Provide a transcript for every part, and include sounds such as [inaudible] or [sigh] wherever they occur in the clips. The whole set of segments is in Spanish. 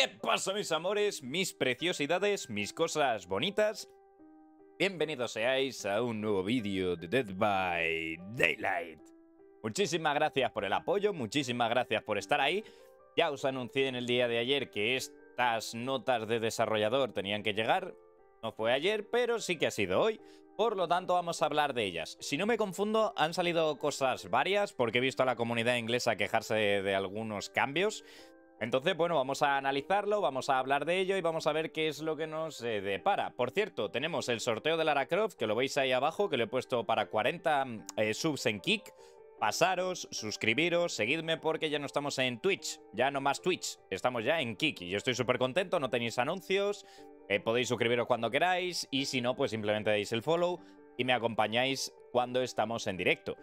¿Qué pasa mis amores, mis preciosidades, mis cosas bonitas? Bienvenidos seáis a un nuevo vídeo de Dead by Daylight. Muchísimas gracias por el apoyo, muchísimas gracias por estar ahí. Ya os anuncié en el día de ayer que estas notas de desarrollador tenían que llegar. No fue ayer, pero sí que ha sido hoy. Por lo tanto, vamos a hablar de ellas. Si no me confundo, han salido cosas varias, porque he visto a la comunidad inglesa quejarse de, algunos cambios. Entonces, bueno, vamos a analizarlo, vamos a hablar de ello y vamos a ver qué es lo que nos depara. Por cierto, tenemos el sorteo de Lara Croft, que lo veis ahí abajo, que lo he puesto para 40 eh, subs en Kick. Pasaros, suscribiros, seguidme porque ya no estamos en Twitch, ya no más Twitch, estamos ya en Kik y yo estoy súper contento, no tenéis anuncios, eh, podéis suscribiros cuando queráis y si no, pues simplemente dais el follow y me acompañáis cuando estamos en directo.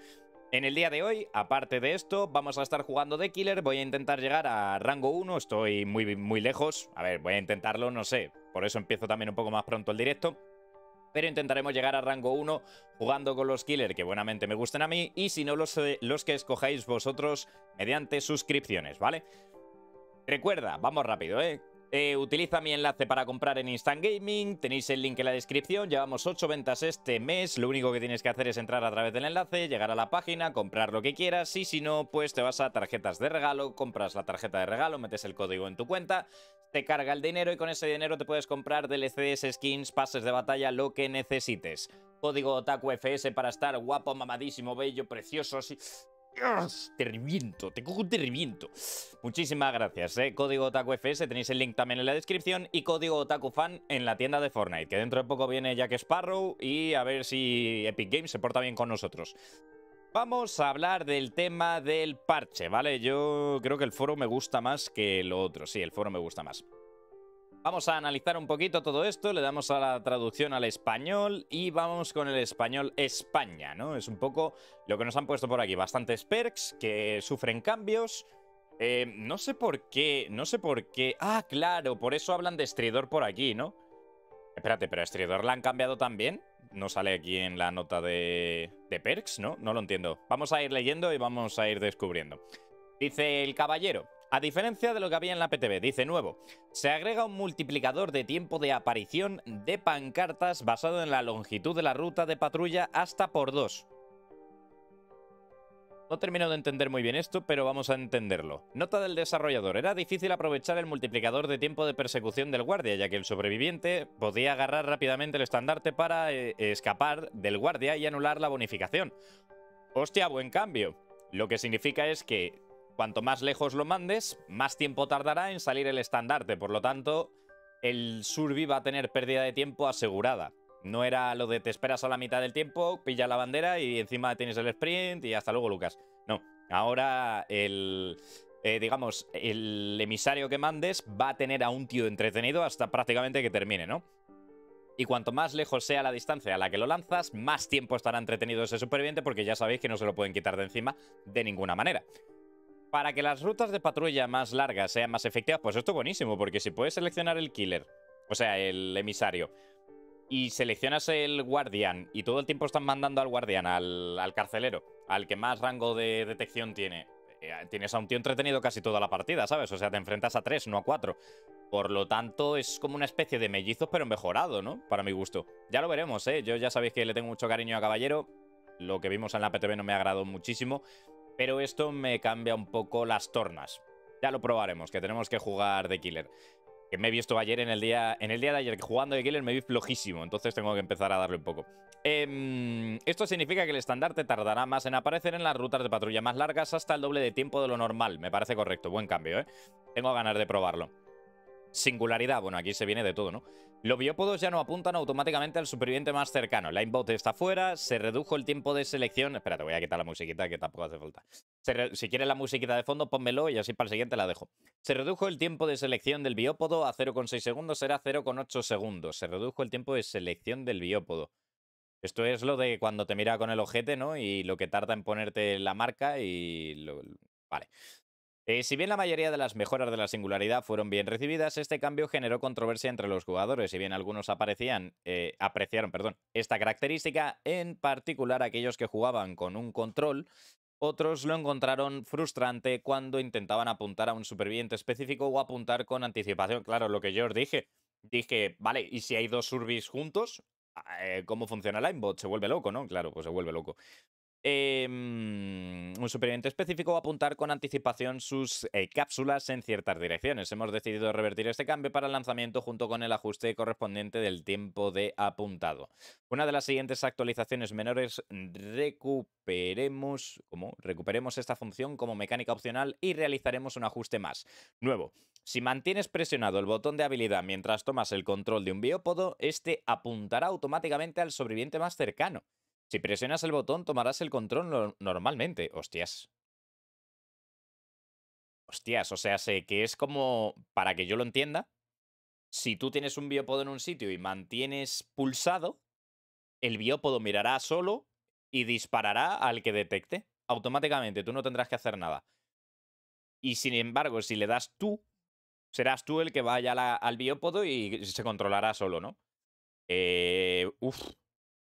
En el día de hoy, aparte de esto, vamos a estar jugando de killer, voy a intentar llegar a rango 1, estoy muy, muy lejos, a ver, voy a intentarlo, no sé, por eso empiezo también un poco más pronto el directo, pero intentaremos llegar a rango 1 jugando con los killer que buenamente me gusten a mí y si no los, eh, los que escojáis vosotros mediante suscripciones, ¿vale? Recuerda, vamos rápido, ¿eh? Eh, utiliza mi enlace para comprar en Instant Gaming, tenéis el link en la descripción, llevamos 8 ventas este mes, lo único que tienes que hacer es entrar a través del enlace, llegar a la página, comprar lo que quieras y si no, pues te vas a tarjetas de regalo, compras la tarjeta de regalo, metes el código en tu cuenta, te carga el dinero y con ese dinero te puedes comprar DLCs, skins, pases de batalla, lo que necesites. Código FS para estar guapo, mamadísimo, bello, precioso, sí... Terrimiento, te cojo un te Muchísimas gracias, ¿eh? Código Otaku FS, tenéis el link también en la descripción y código Otaku Fan en la tienda de Fortnite, que dentro de poco viene Jack Sparrow y a ver si Epic Games se porta bien con nosotros. Vamos a hablar del tema del parche, ¿vale? Yo creo que el foro me gusta más que lo otro, sí, el foro me gusta más. Vamos a analizar un poquito todo esto, le damos a la traducción al español y vamos con el español España, ¿no? Es un poco lo que nos han puesto por aquí, bastantes perks que sufren cambios. Eh, no sé por qué, no sé por qué... Ah, claro, por eso hablan de estridor por aquí, ¿no? Espérate, pero estridor la han cambiado también. No sale aquí en la nota de, de perks, ¿no? No lo entiendo. Vamos a ir leyendo y vamos a ir descubriendo. Dice el caballero, a diferencia de lo que había en la PTB, dice nuevo, se agrega un multiplicador de tiempo de aparición de pancartas basado en la longitud de la ruta de patrulla hasta por 2. No termino de entender muy bien esto, pero vamos a entenderlo. Nota del desarrollador. Era difícil aprovechar el multiplicador de tiempo de persecución del guardia, ya que el sobreviviente podía agarrar rápidamente el estandarte para eh, escapar del guardia y anular la bonificación. Hostia, buen cambio. Lo que significa es que Cuanto más lejos lo mandes, más tiempo tardará en salir el estandarte, por lo tanto, el survi va a tener pérdida de tiempo asegurada. No era lo de te esperas a la mitad del tiempo, pilla la bandera y encima tienes el sprint y hasta luego, Lucas. No, ahora el, eh, digamos, el emisario que mandes va a tener a un tío entretenido hasta prácticamente que termine, ¿no? Y cuanto más lejos sea la distancia a la que lo lanzas, más tiempo estará entretenido ese superviviente porque ya sabéis que no se lo pueden quitar de encima de ninguna manera. Para que las rutas de patrulla más largas sean más efectivas, pues esto es buenísimo, porque si puedes seleccionar el killer, o sea, el emisario, y seleccionas el guardián, y todo el tiempo están mandando al guardián, al, carcelero, al que más rango de detección tiene, eh, tienes a un tío entretenido casi toda la partida, ¿sabes? O sea, te enfrentas a tres, no a cuatro. Por lo tanto, es como una especie de mellizos, pero mejorado, ¿no? Para mi gusto. Ya lo veremos, ¿eh? Yo ya sabéis que le tengo mucho cariño a Caballero. Lo que vimos en la PTV no me agradó muchísimo pero esto me cambia un poco las tornas. Ya lo probaremos, que tenemos que jugar de killer. Que me he visto ayer en el día en el día de ayer jugando de killer me vi flojísimo, entonces tengo que empezar a darle un poco. Em, esto significa que el estandarte tardará más en aparecer en las rutas de patrulla más largas hasta el doble de tiempo de lo normal. Me parece correcto, buen cambio, ¿eh? Tengo ganas de probarlo singularidad. Bueno, aquí se viene de todo, ¿no? Los biópodos ya no apuntan automáticamente al superviviente más cercano. La inbote está fuera, se redujo el tiempo de selección... Espera, te voy a quitar la musiquita que tampoco hace falta. Si quieres la musiquita de fondo, pónmelo y así para el siguiente la dejo. Se redujo el tiempo de selección del biópodo a 0,6 segundos, será 0,8 segundos. Se redujo el tiempo de selección del biópodo. Esto es lo de cuando te mira con el ojete, ¿no? Y lo que tarda en ponerte la marca y... Vale. Eh, si bien la mayoría de las mejoras de la singularidad fueron bien recibidas, este cambio generó controversia entre los jugadores, si bien algunos eh, apreciaron esta característica, en particular aquellos que jugaban con un control, otros lo encontraron frustrante cuando intentaban apuntar a un superviviente específico o apuntar con anticipación. Claro, lo que yo os dije, dije, vale, ¿y si hay dos surbis juntos? Ah, eh, ¿Cómo funciona el aimbot? Se vuelve loco, ¿no? Claro, pues se vuelve loco. Em, un superviviente específico va a apuntar con anticipación sus eh, cápsulas en ciertas direcciones. Hemos decidido revertir este cambio para el lanzamiento junto con el ajuste correspondiente del tiempo de apuntado. Una de las siguientes actualizaciones menores recuperemos, recuperemos esta función como mecánica opcional y realizaremos un ajuste más. Nuevo, si mantienes presionado el botón de habilidad mientras tomas el control de un biópodo, este apuntará automáticamente al sobreviviente más cercano. Si presionas el botón, tomarás el control normalmente. Hostias. Hostias, o sea, sé que es como, para que yo lo entienda, si tú tienes un biópodo en un sitio y mantienes pulsado, el biópodo mirará solo y disparará al que detecte. Automáticamente, tú no tendrás que hacer nada. Y sin embargo, si le das tú, serás tú el que vaya al biópodo y se controlará solo, ¿no? Eh, uf,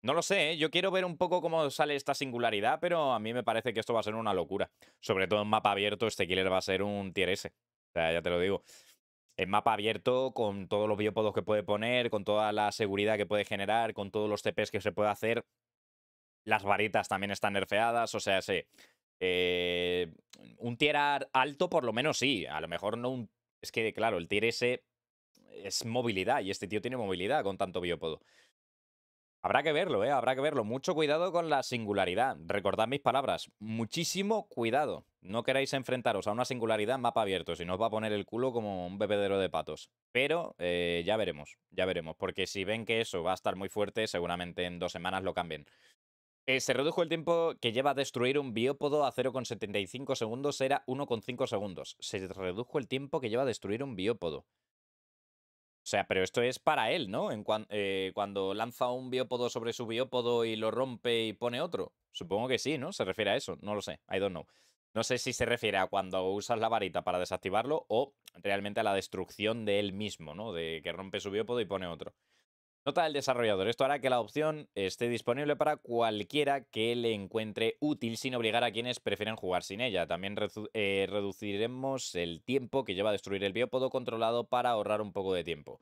no lo sé, ¿eh? yo quiero ver un poco cómo sale esta singularidad, pero a mí me parece que esto va a ser una locura. Sobre todo en mapa abierto, este killer va a ser un tier S. O sea, ya te lo digo. En mapa abierto, con todos los biópodos que puede poner, con toda la seguridad que puede generar, con todos los TPs que se puede hacer. Las varitas también están nerfeadas, o sea, sí. Eh, un tier alto, por lo menos sí. A lo mejor no un. Es que, claro, el tier S es movilidad y este tío tiene movilidad con tanto biópodo. Habrá que verlo, ¿eh? Habrá que verlo. Mucho cuidado con la singularidad. Recordad mis palabras. Muchísimo cuidado. No queráis enfrentaros a una singularidad en mapa abierto, si no os va a poner el culo como un bebedero de patos. Pero eh, ya veremos, ya veremos. Porque si ven que eso va a estar muy fuerte, seguramente en dos semanas lo cambien. Eh, se redujo el tiempo que lleva destruir un biópodo a 0,75 segundos, era 1,5 segundos. Se redujo el tiempo que lleva destruir un biópodo. O sea, pero esto es para él, ¿no? En eh, cuando lanza un biópodo sobre su biópodo y lo rompe y pone otro. Supongo que sí, ¿no? Se refiere a eso. No lo sé. I don't know. No sé si se refiere a cuando usas la varita para desactivarlo o realmente a la destrucción de él mismo, ¿no? De que rompe su biópodo y pone otro. Nota del desarrollador, esto hará que la opción esté disponible para cualquiera que le encuentre útil sin obligar a quienes prefieren jugar sin ella. También eh, reduciremos el tiempo que lleva a destruir el biópodo controlado para ahorrar un poco de tiempo.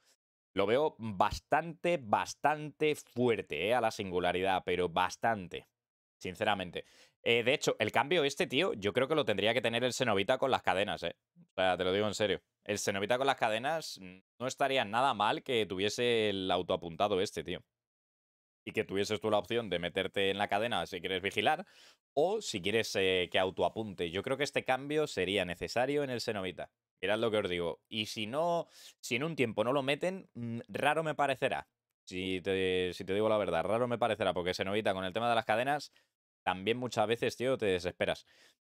Lo veo bastante, bastante fuerte eh, a la singularidad, pero bastante, sinceramente. Eh, de hecho, el cambio este, tío, yo creo que lo tendría que tener el Senovita con las cadenas, ¿eh? O sea, te lo digo en serio. El Senovita con las cadenas mm, no estaría nada mal que tuviese el autoapuntado este, tío. Y que tuvieses tú la opción de meterte en la cadena si quieres vigilar o si quieres eh, que autoapunte. Yo creo que este cambio sería necesario en el Senovita. Mirad lo que os digo. Y si no, si en un tiempo no lo meten, mm, raro me parecerá. Si te, si te digo la verdad, raro me parecerá, porque Senovita con el tema de las cadenas también muchas veces, tío, te desesperas.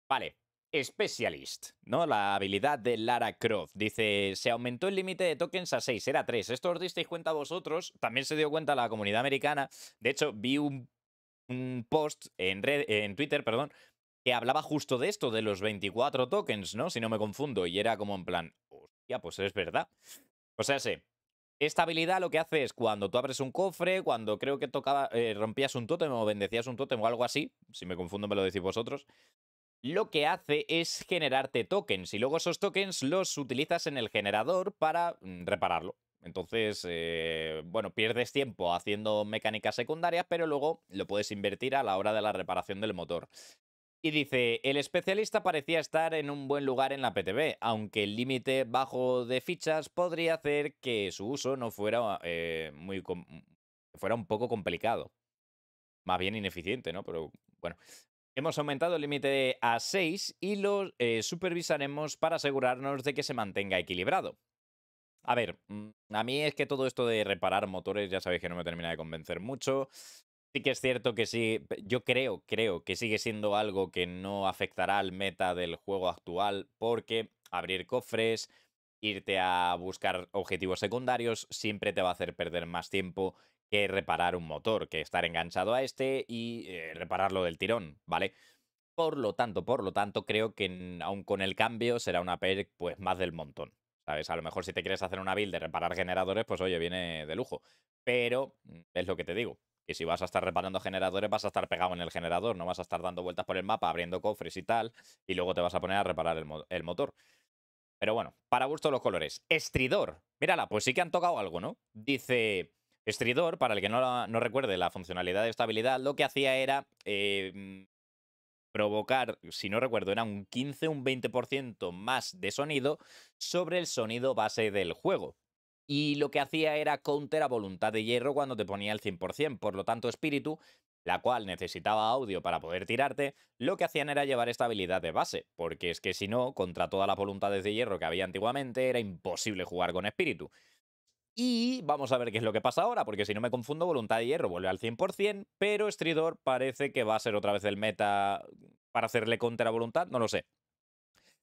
Vale, Specialist, ¿no? La habilidad de Lara Croft. Dice, se aumentó el límite de tokens a 6, era 3. Esto os disteis cuenta vosotros, también se dio cuenta la comunidad americana. De hecho, vi un, un post en, en Twitter, perdón, que hablaba justo de esto, de los 24 tokens, ¿no? Si no me confundo, y era como en plan, hostia, pues es verdad. O sea, sí, esta habilidad lo que hace es cuando tú abres un cofre, cuando creo que tocaba, eh, rompías un tótem o bendecías un tótem o algo así, si me confundo me lo decís vosotros, lo que hace es generarte tokens y luego esos tokens los utilizas en el generador para mm, repararlo. Entonces, eh, bueno, pierdes tiempo haciendo mecánicas secundarias, pero luego lo puedes invertir a la hora de la reparación del motor. Y dice, el especialista parecía estar en un buen lugar en la PTB, aunque el límite bajo de fichas podría hacer que su uso no fuera, eh, muy fuera un poco complicado. Más bien ineficiente, ¿no? Pero bueno. Hemos aumentado el límite a 6 y lo eh, supervisaremos para asegurarnos de que se mantenga equilibrado. A ver, mm, a mí es que todo esto de reparar motores ya sabéis que no me termina de convencer mucho. Sí que es cierto que sí, yo creo, creo que sigue siendo algo que no afectará al meta del juego actual porque abrir cofres, irte a buscar objetivos secundarios siempre te va a hacer perder más tiempo que reparar un motor, que estar enganchado a este y eh, repararlo del tirón, ¿vale? Por lo tanto, por lo tanto, creo que aún con el cambio será una perk pues más del montón. ¿Sabes? A lo mejor si te quieres hacer una build de reparar generadores, pues oye, viene de lujo. Pero mm, es lo que te digo. Y si vas a estar reparando generadores, vas a estar pegado en el generador, no vas a estar dando vueltas por el mapa, abriendo cofres y tal, y luego te vas a poner a reparar el, motor. Pero bueno, para gusto los colores. Estridor. Mírala, pues sí que han tocado algo, ¿no? Dice... Estridor, para el que no, no recuerde la funcionalidad de estabilidad, lo que hacía era em, provocar, si no recuerdo, era un 15, un 20% más de sonido sobre el sonido base del juego y lo que hacía era counter a voluntad de hierro cuando te ponía el 100%, por lo tanto espíritu, la cual necesitaba audio para poder tirarte, lo que hacían era llevar esta habilidad de base, porque es que si no, contra todas las voluntades de hierro que había antiguamente, era imposible jugar con espíritu. Y vamos a ver qué es lo que pasa ahora, porque si no me confundo, voluntad de hierro vuelve al 100%, pero Estridor parece que va a ser otra vez el meta para hacerle a voluntad, no lo sé.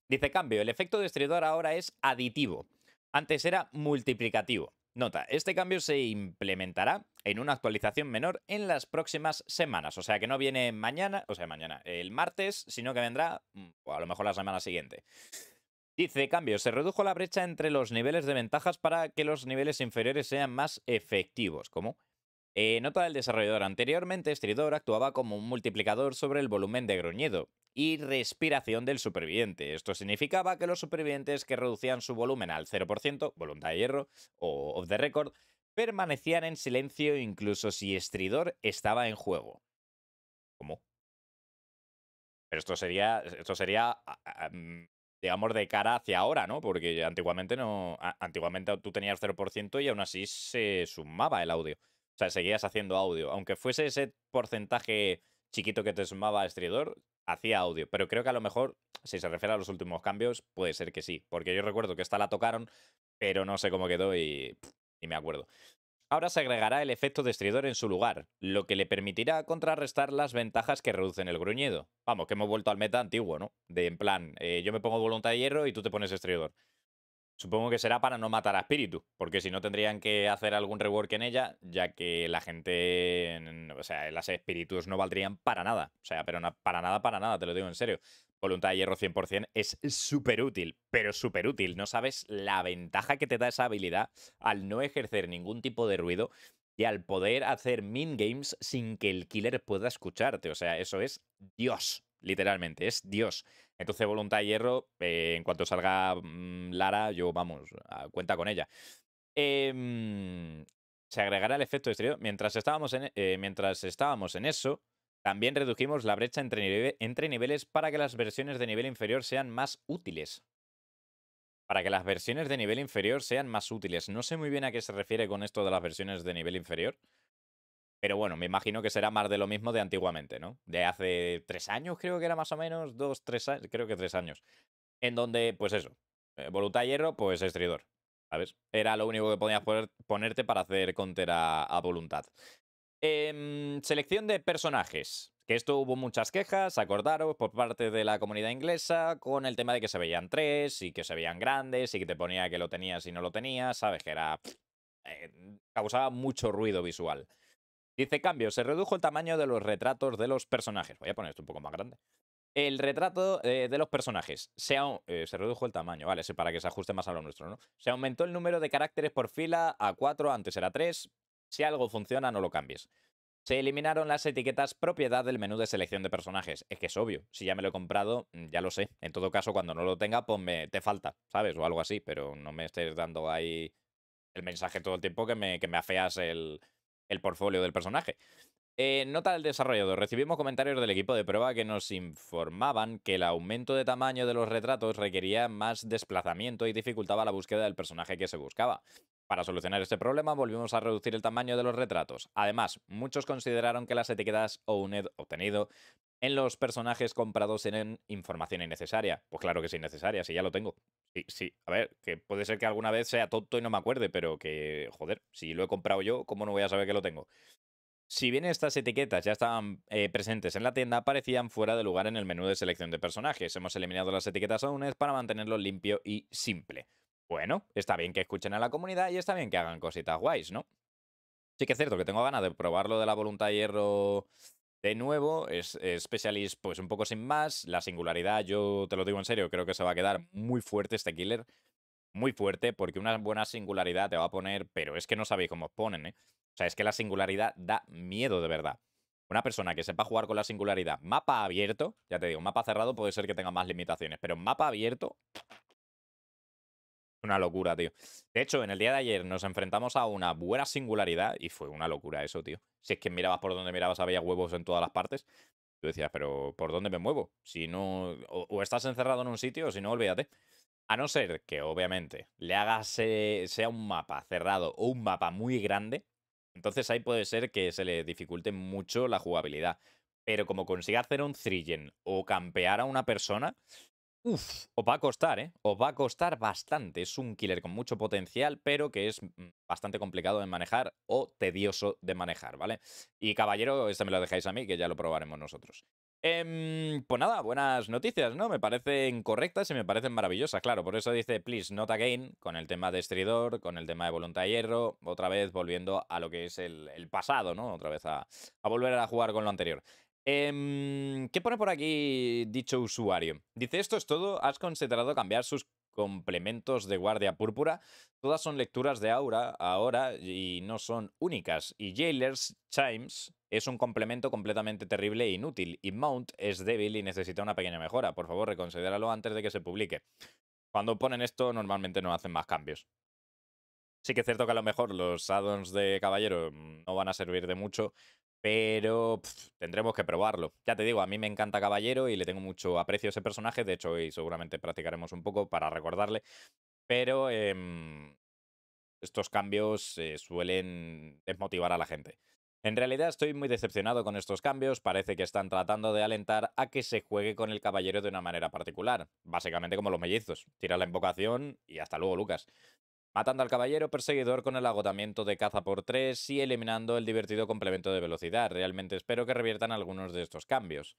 Dice cambio, el efecto de Estridor ahora es aditivo. Antes era multiplicativo. Nota, este cambio se implementará en una actualización menor en las próximas semanas. O sea que no viene mañana, o sea, mañana, el martes, sino que vendrá, mm, a lo mejor la semana siguiente. Dice, cambio, se redujo la brecha entre los niveles de ventajas para que los niveles inferiores sean más efectivos. ¿Cómo? Eh, nota del desarrollador. Anteriormente, Stridor actuaba como un multiplicador sobre el volumen de gruñido y respiración del superviviente. Esto significaba que los supervivientes que reducían su volumen al 0%, voluntad de hierro o of the record, permanecían en silencio incluso si Stridor estaba en juego. ¿Cómo? Pero esto sería, esto sería mm, digamos, de cara hacia ahora, ¿no? Porque antiguamente no. Antiguamente tú tenías 0% y aún así se sumaba el audio. O sea, seguías haciendo audio. Aunque fuese ese porcentaje chiquito que te sumaba a Estridor, hacía audio. Pero creo que a lo mejor, si se refiere a los últimos cambios, puede ser que sí. Porque yo recuerdo que esta la tocaron, pero no sé cómo quedó y me acuerdo. Ahora se agregará el efecto de estridor en su lugar, lo que le permitirá contrarrestar las ventajas que reducen el gruñido. Vamos, que hemos vuelto al meta antiguo, ¿no? De en plan, eh, yo me pongo voluntad de hierro y tú te pones estridor. Supongo que será para no matar a espíritu, porque si no tendrían que hacer algún rework en ella, ya que la gente, o sea, las espíritus no valdrían para nada, o sea, pero para nada, para nada, te lo digo en serio. Voluntad de hierro 100% es súper útil, pero súper útil. No sabes la ventaja que te da esa habilidad al no ejercer ningún tipo de ruido y al poder hacer min games sin que el killer pueda escucharte. O sea, eso es Dios, literalmente, es Dios. Entonces, Voluntad Hierro, eh, en cuanto salga mm, Lara, yo, vamos, cuenta con ella. Em, se agregará el efecto exterior. Mientras estábamos en, eh, mientras estábamos en eso, también redujimos la brecha entre niveles para que las versiones de nivel inferior sean más útiles. Para que las versiones de nivel inferior sean más útiles. No sé muy bien a qué se refiere con esto de las versiones de nivel inferior. Pero bueno, me imagino que será más de lo mismo de antiguamente, ¿no? De hace tres años, creo que era más o menos, dos, tres años, creo que tres años. En donde, pues eso, eh, voluntad hierro, pues estridor, ¿sabes? Era lo único que podías ponerte para hacer counter a, voluntad. Em, selección de personajes. Que esto hubo muchas quejas, acordaros, por parte de la comunidad inglesa, con el tema de que se veían tres y que se veían grandes y que te ponía que lo tenías y no lo tenías, ¿sabes? Que era. Eh, causaba mucho ruido visual. Dice, cambio, se redujo el tamaño de los retratos de los personajes. Voy a poner esto un poco más grande. El retrato eh, de los personajes. Se, eh, se redujo el tamaño, vale, para que se ajuste más a lo nuestro, ¿no? Se aumentó el número de caracteres por fila a cuatro, antes era tres. Si algo funciona, no lo cambies. Se eliminaron las etiquetas propiedad del menú de selección de personajes. Es que es obvio, si ya me lo he comprado, mm, ya lo sé. En todo caso, cuando no lo tenga, pues te falta, ¿sabes? O algo así, pero no me estés dando ahí el mensaje todo el tiempo que me, que me afeas el, el portfolio del personaje. Eh, nota del desarrollador. Recibimos comentarios del equipo de prueba que nos informaban que el aumento de tamaño de los retratos requería más desplazamiento y dificultaba la búsqueda del personaje que se buscaba. Para solucionar este problema volvimos a reducir el tamaño de los retratos. Además, muchos consideraron que las etiquetas OUNED obtenido en los personajes comprados en información innecesaria. Pues claro que es innecesaria, si ya lo tengo. Sí, sí, a ver, que puede ser que alguna vez sea tonto y no me acuerde, pero que, joder, si lo he comprado yo, ¿cómo no voy a saber que lo tengo? Si bien estas etiquetas ya estaban eh, presentes en la tienda, aparecían fuera de lugar en el menú de selección de personajes. Hemos eliminado las etiquetas aún para mantenerlo limpio y simple. Bueno, está bien que escuchen a la comunidad y está bien que hagan cositas guays, ¿no? Sí que es cierto que tengo ganas de probarlo de la voluntad de hierro de nuevo, es, eh, Specialist, pues un poco sin más. La singularidad, yo te lo digo en serio, creo que se va a quedar muy fuerte este killer. Muy fuerte, porque una buena singularidad te va a poner, pero es que no sabéis cómo os ponen, ¿eh? O sea, es que la singularidad da miedo de verdad. Una persona que sepa jugar con la singularidad, mapa abierto, ya te digo, mapa cerrado puede ser que tenga más limitaciones, pero mapa abierto, una locura, tío. De hecho, en el día de ayer nos enfrentamos a una buena singularidad y fue una locura eso, tío. Si es que mirabas por donde mirabas, había huevos en todas las partes. Tú decías, pero ¿por dónde me muevo? Si no. O, estás encerrado en un sitio, o si no, olvídate. A no ser que, obviamente, le hagas. Eh, sea un mapa cerrado o un mapa muy grande. Entonces ahí puede ser que se le dificulte mucho la jugabilidad. Pero como consiga hacer un thrillen o campear a una persona, Uf, os va a costar, ¿eh? Os va a costar bastante. Es un killer con mucho potencial, pero que es mm, bastante complicado de manejar o tedioso de manejar, ¿vale? Y caballero, esta me lo dejáis a mí, que ya lo probaremos nosotros. Em, pues nada, buenas noticias, ¿no? Me parecen correctas y me parecen maravillosas, claro. Por eso dice, please, not again, con el tema de Estridor, con el tema de Voluntad de Hierro, otra vez volviendo a lo que es el, pasado, ¿no? Otra vez a volver a jugar con lo anterior. Em, ¿Qué pone por aquí dicho usuario? Dice, esto es todo, ¿has considerado cambiar sus complementos de Guardia Púrpura? Todas son lecturas de aura ahora y no son únicas. Y Jailer's Chimes es un complemento completamente terrible e inútil. Y Mount es débil y necesita una pequeña mejora. Por favor, reconsidéralo antes de que se publique. Cuando ponen esto, normalmente no hacen más cambios. Sí que es cierto que a lo mejor los addons de caballero mm, no van a servir de mucho, pero tendremos que probarlo. Ya te digo, a mí me encanta Caballero y le tengo mucho aprecio a ese personaje. De hecho, hoy seguramente practicaremos un poco para recordarle. Pero em, estos cambios eh, suelen desmotivar a la gente. En realidad estoy muy decepcionado con estos cambios, parece que están tratando de alentar a que se juegue con el caballero de una manera particular, básicamente como los mellizos, tira la invocación y hasta luego Lucas matando al caballero perseguidor con el agotamiento de caza por 3 y eliminando el divertido complemento de velocidad. Realmente espero que reviertan algunos de estos cambios.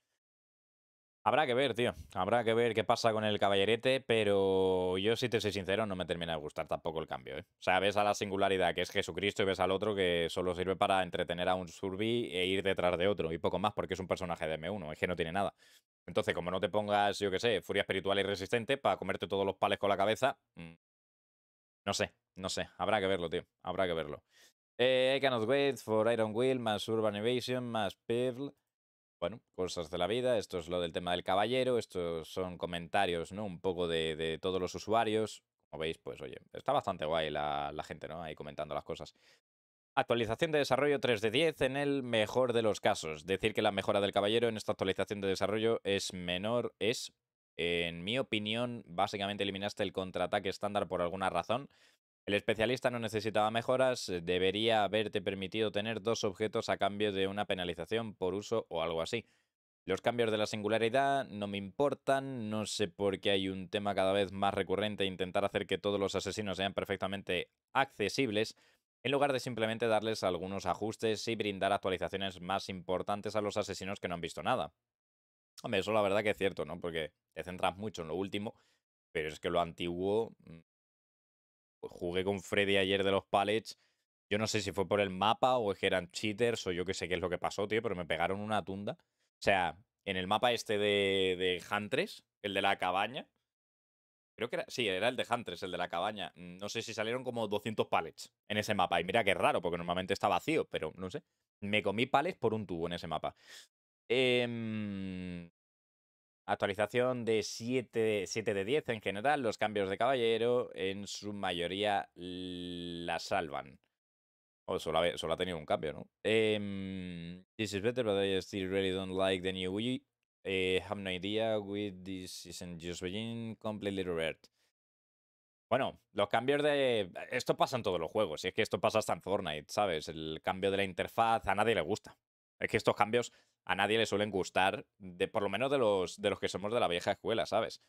Habrá que ver, tío. Habrá que ver qué pasa con el caballerete, pero yo, si te soy sincero, no me termina de gustar tampoco el cambio. ¿eh? O sea, ves a la singularidad que es Jesucristo y ves al otro que solo sirve para entretener a un surbi e ir detrás de otro y poco más, porque es un personaje de M1, es que no tiene nada. Entonces, como no te pongas, yo qué sé, furia espiritual y resistente para comerte todos los pales con la cabeza, mm, no sé, no sé. Habrá que verlo, tío. Habrá que verlo. I cannot wait for Iron Will, más Urban Evasion, más Pearl. Bueno, cosas de la vida. Esto es lo del tema del caballero. Estos son comentarios, ¿no? Un poco de, todos los usuarios. Como veis, pues oye, está bastante guay la, la gente, ¿no? Ahí comentando las cosas. Actualización de desarrollo 3 de 10 en el mejor de los casos. Decir que la mejora del caballero en esta actualización de desarrollo es menor es en mi opinión, básicamente eliminaste el contraataque estándar por alguna razón. El especialista no necesitaba mejoras, eh, debería haberte permitido tener dos objetos a cambio de una penalización por uso o algo así. Los cambios de la singularidad no me importan, no sé por qué hay un tema cada vez más recurrente e intentar hacer que todos los asesinos sean perfectamente accesibles, en lugar de simplemente darles algunos ajustes y brindar actualizaciones más importantes a los asesinos que no han visto nada. Hombre, eso la verdad que es cierto, ¿no? Porque te centras mucho en lo último, pero es que lo antiguo. Mm, pues jugué con Freddy ayer de los palets Yo no sé si fue por el mapa o es que eran cheaters o yo qué sé qué es lo que pasó, tío, pero me pegaron una tunda. O sea, en el mapa este de, de Huntress, el de la cabaña, Creo que era, sí, era el de Huntress, el de la cabaña. Mm, no sé si salieron como 200 palets en ese mapa. Y mira que raro, porque normalmente está vacío, pero no sé. Me comí palets por un tubo en ese mapa. Em, actualización de 7, de 10 en general. Los cambios de caballero en su mayoría la salvan. o solo ha, tenido un cambio, ¿no? Em, this is better, but I still really don't like the new Wii. Eh, have no idea with this isn't just completely revert. Bueno, los cambios de... Esto pasa en todos los juegos, y es que esto pasa hasta en Fortnite, ¿sabes? El cambio de la interfaz a nadie le gusta. Es que estos cambios a nadie le suelen gustar, de, por lo menos de los, de los que somos de la vieja escuela, ¿sabes?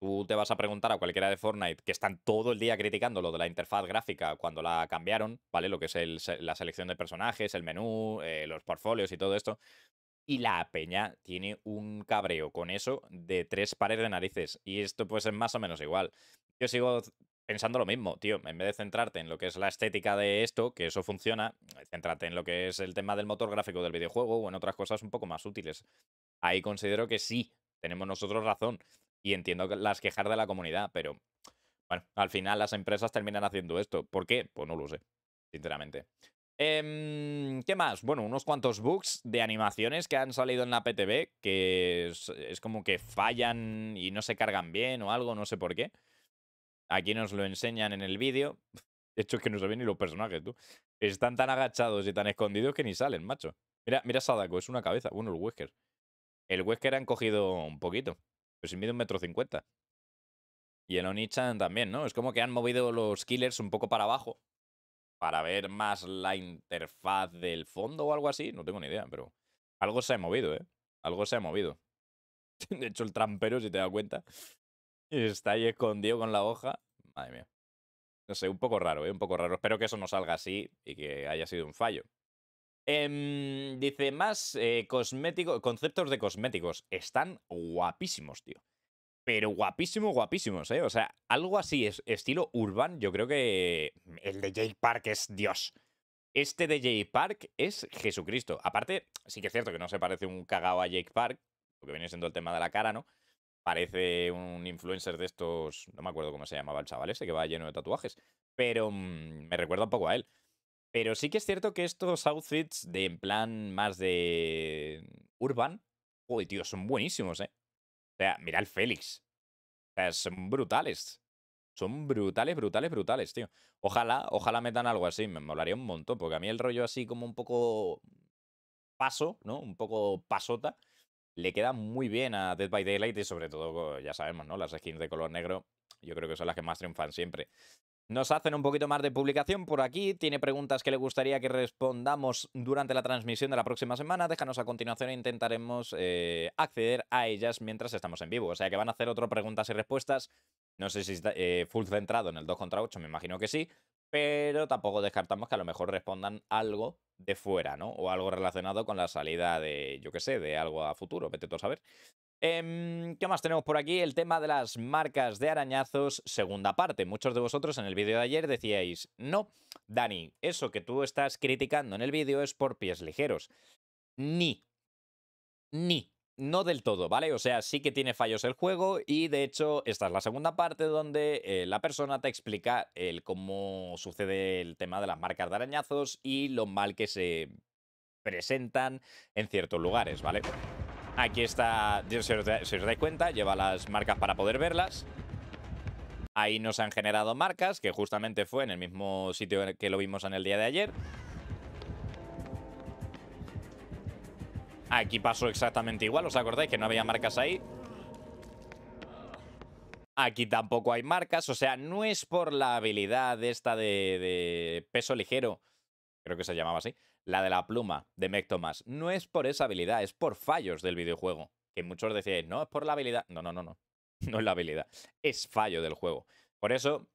Tú te vas a preguntar a cualquiera de Fortnite que están todo el día criticando lo de la interfaz gráfica cuando la cambiaron, ¿vale? Lo que es la selección de personajes, el menú, eh, los portfolios y todo esto. Y la peña tiene un cabreo con eso de tres pares de narices. Y esto pues es más o menos igual. Yo sigo pensando lo mismo, tío. En vez de centrarte en lo que es la estética de esto, que eso funciona, eh, céntrate en lo que es el tema del motor gráfico del videojuego o en otras cosas un poco más útiles. Ahí considero que sí, tenemos nosotros razón. Y entiendo las quejas de la comunidad, pero bueno, al final las empresas terminan haciendo esto. ¿Por qué? Pues no lo sé, sinceramente. Em, ¿Qué más? Bueno, unos cuantos bugs de animaciones que han salido en la PTB, que es como que fallan y no se cargan bien o algo, no sé por qué. Aquí nos lo enseñan en el vídeo. De [laughs] hecho, es que no se ni los personajes, tú. Están tan agachados y tan escondidos que ni salen, macho. Mira, mira Sadako, es una cabeza. Bueno, el Wesker. El Wesker han cogido un poquito. Pero si mide un metro cincuenta. Y el Onichan también, ¿no? Es como que han movido los killers un poco para abajo. Para ver más la interfaz del fondo o algo así. No tengo ni idea, pero... Algo se ha movido, ¿eh? Algo se ha movido. [laughs] De hecho, el trampero, si te das cuenta, está ahí escondido con la hoja. Madre mía. No sé, un poco raro, ¿eh? Un poco raro. Espero que eso no salga así y que haya sido un fallo. Em, dice, más eh, cosméticos, conceptos de cosméticos. Están guapísimos, tío. Pero guapísimos, guapísimos, ¿eh? O sea, algo así, es, estilo urban, yo creo que el de Jake Park es Dios. Este de Jake Park es Jesucristo. Aparte, sí que es cierto que no se parece un cagao a Jake Park, porque viene siendo el tema de la cara, ¿no? parece un influencer de estos, no me acuerdo cómo se llamaba el chaval ese, que va lleno de tatuajes, pero mm, me recuerda un poco a él. Pero sí que es cierto que estos outfits de en plan más de urban, Uy, tío, son buenísimos, ¿eh? O sea, mira el Félix. O sea, son brutales. Son brutales, brutales, brutales, tío. Ojalá, ojalá metan algo así, me molaría un montón, porque a mí el rollo así como un poco paso, ¿no? Un poco pasota, le queda muy bien a Dead by Daylight y sobre todo, ya sabemos, ¿no? Las skins de color negro yo creo que son las que más triunfan siempre. Nos hacen un poquito más de publicación por aquí. Tiene preguntas que le gustaría que respondamos durante la transmisión de la próxima semana. Déjanos a continuación e intentaremos eh, acceder a ellas mientras estamos en vivo. O sea que van a hacer otro preguntas y respuestas. No sé si está eh, full centrado en el 2 contra 8, me imagino que sí pero tampoco descartamos que a lo mejor respondan algo de fuera, ¿no? O algo relacionado con la salida de, yo qué sé, de algo a futuro, vete tú a saber. Em, ¿Qué más tenemos por aquí? El tema de las marcas de arañazos, segunda parte. Muchos de vosotros en el vídeo de ayer decíais, no, Dani, eso que tú estás criticando en el vídeo es por pies ligeros. Ni, ni no del todo, ¿vale? O sea, sí que tiene fallos el juego y de hecho esta es la segunda parte donde eh, la persona te explica el cómo sucede el tema de las marcas de arañazos y lo mal que se presentan en ciertos lugares, ¿vale? Aquí está, si os, si os dais cuenta, lleva las marcas para poder verlas. Ahí nos han generado marcas, que justamente fue en el mismo sitio que lo vimos en el día de ayer. Aquí pasó exactamente igual, ¿os acordáis? Que no había marcas ahí. Aquí tampoco hay marcas, o sea, no es por la habilidad esta de, peso ligero, creo que se llamaba así, la de la pluma de Mech No es por esa habilidad, es por fallos del videojuego. Que muchos decíais, no, es por la habilidad. No, no, no, no. [laughs] No es la habilidad, es fallo del juego. Por eso,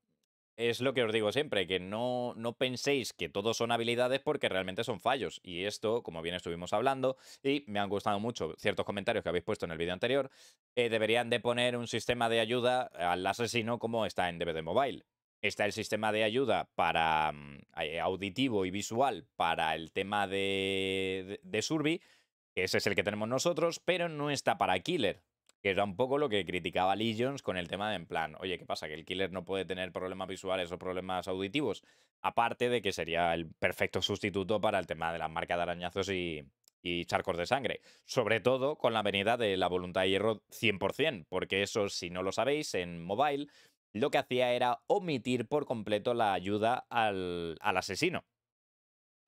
es lo que os digo siempre, que no, no penséis que todo son habilidades porque realmente son fallos. Y esto, como bien estuvimos hablando, y me han gustado mucho ciertos comentarios que habéis puesto en el vídeo anterior, eh, deberían de poner un sistema de ayuda al asesino como está en DVD Mobile. Está el sistema de ayuda para mm, eh, auditivo y visual para el tema de, de, ese es el que tenemos nosotros, pero no está para Killer. Que era un poco lo que criticaba Legions con el tema de en plan, oye, ¿qué pasa? Que el killer no puede tener problemas visuales o problemas auditivos. Aparte de que sería el perfecto sustituto para el tema de las marcas de arañazos y, charcos de sangre. Sobre todo con la venida de la voluntad de hierro 100%, porque eso, si no lo sabéis, en mobile lo que hacía era omitir por completo la ayuda al asesino.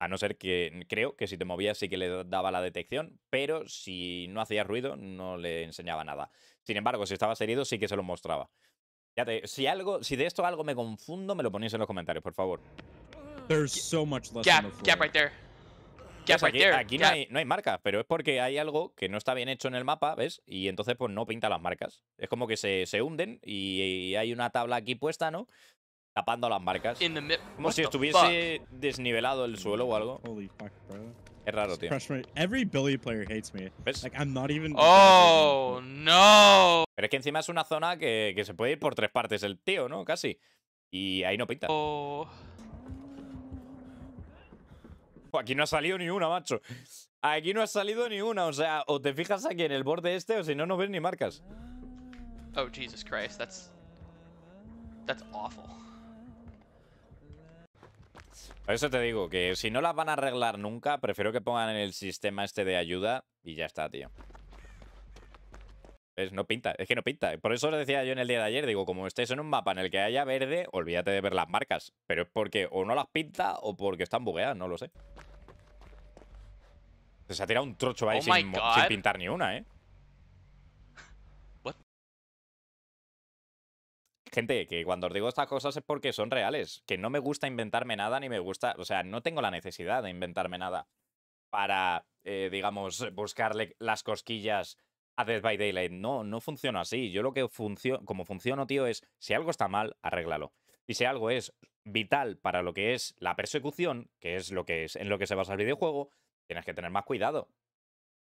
A no ser que creo que si te movías sí que le daba la detección, pero si no hacías ruido no le enseñaba nada. Sin embargo, si estabas herido sí que se lo mostraba. Ya si, algo, si de esto algo me confundo, me lo ponéis en los comentarios, por favor. gap, right there. aquí, Aquí No, hay, marca, pero es porque hay algo que no está bien hecho en el mapa, ¿ves? Y entonces pues no pinta las marcas. Es como que se, hunden y hay una tabla aquí puesta, ¿no? tapando las marcas. Como si estuviese desnivelado el suelo o algo. Es raro, tío. Every Billy player hates me. Like, I'm not even... Oh, no. Pero es que encima es una zona que, se puede ir por tres partes el tío, ¿no? Casi. Y ahí no pinta. Oh. Aquí no ha salido ni una, macho. Aquí no ha salido ni una. O sea, o te fijas aquí en el borde este o si no, no ves ni marcas. Oh, Jesus Christ. That's... That's awful. Por eso te digo que si no las van a arreglar nunca, prefiero que pongan en el sistema este de ayuda y ya está, tío. Es No pinta, es que no pinta. Por eso os decía yo en el día de ayer, digo, como estés en un mapa en el que haya verde, olvídate de ver las marcas. Pero es porque o no las pinta o porque están bugueadas, no lo sé. Se ha tirado un trocho ahí oh sin pintar ni una, ¿eh? Gente, que cuando os digo estas cosas es porque son reales, que no me gusta inventarme nada ni me gusta, o sea, no tengo la necesidad de inventarme nada para, eh, digamos, buscarle las cosquillas a Dead by Daylight. No, no funciona así. Yo lo que funciona... como funciona, tío, es si algo está mal, arréglalo. Y si algo es vital para lo que es la persecución, que es lo que es en lo que se basa el videojuego, tienes que tener más cuidado.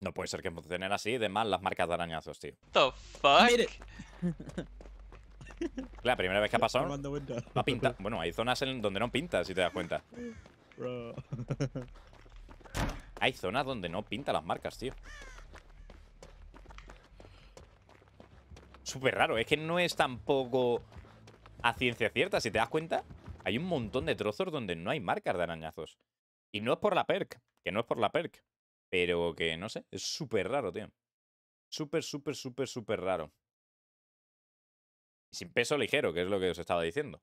No puede ser que funcione así de mal las marcas de arañazos, tío. The fuck? [laughs] La primera vez que ha pasado. Va a pintar. Bueno, hay zonas donde no pinta, si te das cuenta. Hay zonas donde no pinta las marcas, tío. Súper raro, es que no es tampoco a ciencia cierta, si te das cuenta. Hay un montón de trozos donde no hay marcas de arañazos. Y no es por la perk, que no es por la perk. Pero que no sé, es súper raro, tío. Súper, súper, súper, súper raro sin peso ligero, que es lo que os estaba diciendo.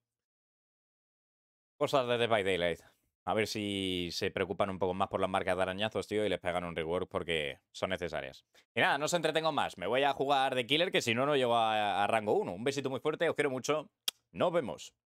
Cosas de The by Daylight. A ver si se preocupan un poco más por las marcas de arañazos, tío, y les pegan un rework porque son necesarias. Y nada, no os entretengo más. Me voy a jugar de Killer, que si no, no llego a, a rango 1. Un besito muy fuerte, os quiero mucho. Nos vemos.